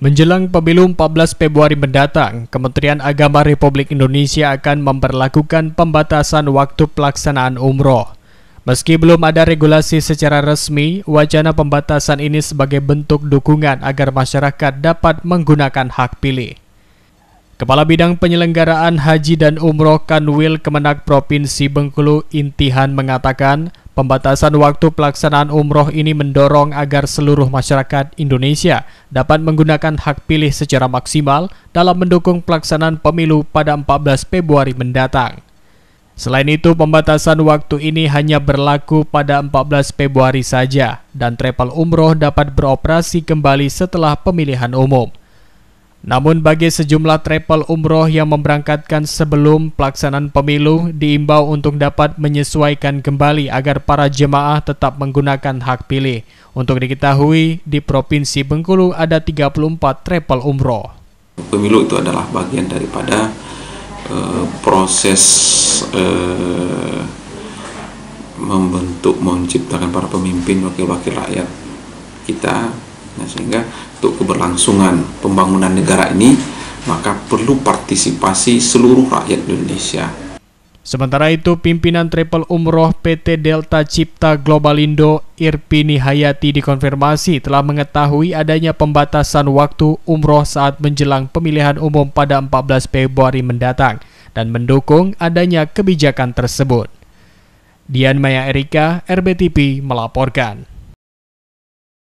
Menjelang pemilu 14 Februari mendatang, Kementerian Agama Republik Indonesia akan memperlakukan pembatasan waktu pelaksanaan umroh. Meski belum ada regulasi secara resmi, wacana pembatasan ini sebagai bentuk dukungan agar masyarakat dapat menggunakan hak pilih. Kepala Bidang Penyelenggaraan Haji dan Umroh Kanwil Kemenak Provinsi Bengkulu Intihan mengatakan, Pembatasan waktu pelaksanaan umroh ini mendorong agar seluruh masyarakat Indonesia dapat menggunakan hak pilih secara maksimal dalam mendukung pelaksanaan pemilu pada 14 Februari mendatang. Selain itu, pembatasan waktu ini hanya berlaku pada 14 Februari saja dan travel umroh dapat beroperasi kembali setelah pemilihan umum. Namun bagi sejumlah travel umroh yang memberangkatkan sebelum pelaksanaan pemilu diimbau untuk dapat menyesuaikan kembali agar para jemaah tetap menggunakan hak pilih. Untuk diketahui, di Provinsi Bengkulu ada 34 travel umroh. Pemilu itu adalah bagian daripada e, proses e, membentuk, menciptakan para pemimpin wakil-wakil rakyat kita Nah, sehingga untuk keberlangsungan pembangunan negara ini maka perlu partisipasi seluruh rakyat Indonesia. Sementara itu, pimpinan Triple Umroh PT Delta Cipta Globalindo Irpini Hayati dikonfirmasi telah mengetahui adanya pembatasan waktu umroh saat menjelang pemilihan umum pada 14 Februari mendatang dan mendukung adanya kebijakan tersebut. Dian Maya Erika, RBTP melaporkan.